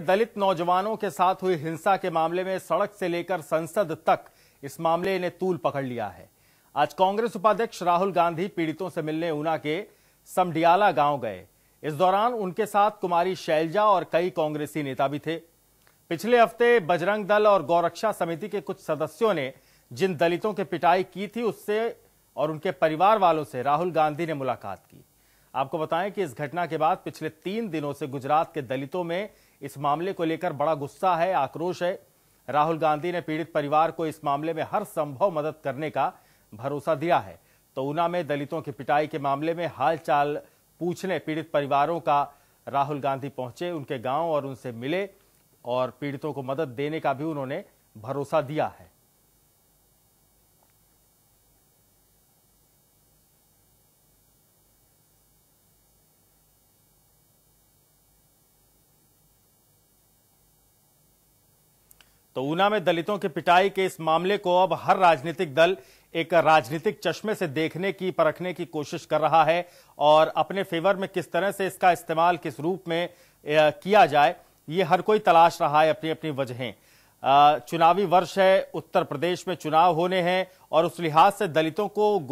दलित नौजवानों के साथ हुई हिंसा के मामले में सड़क से लेकर संसद तक इस मामले ने तूल पकड़ लिया है आज कांग्रेस उपाध्यक्ष राहुल गांधी पीड़ितों से मिलने ऊना के समडियाला गांव गए इस दौरान उनके साथ कुमारी शैलजा और कई कांग्रेसी नेता भी थे पिछले हफ्ते बजरंग दल और गौरक्षा समिति के कुछ सदस्यों ने जिन दलितों की पिटाई की थी उससे और उनके परिवार वालों से राहुल गांधी ने मुलाकात की आपको बताएं कि इस घटना के बाद पिछले तीन दिनों से गुजरात के दलितों में इस मामले को लेकर बड़ा गुस्सा है आक्रोश है राहुल गांधी ने पीड़ित परिवार को इस मामले में हर संभव मदद करने का भरोसा दिया है तो ऊना में दलितों की पिटाई के मामले में हालचाल पूछने पीड़ित परिवारों का राहुल गांधी पहुंचे उनके गांव और उनसे मिले और पीड़ितों को मदद देने का भी उन्होंने भरोसा दिया है तो ऊना में दलितों की पिटाई के इस मामले को अब हर राजनीतिक दल एक राजनीतिक चश्मे से देखने की परखने की कोशिश कर रहा है और अपने फेवर में किस तरह से इसका इस्तेमाल किस रूप में किया जाए ये हर कोई तलाश रहा है अपनी अपनी वजहें चुनावी वर्ष है उत्तर प्रदेश में चुनाव होने हैं और उस लिहाज से दलितों को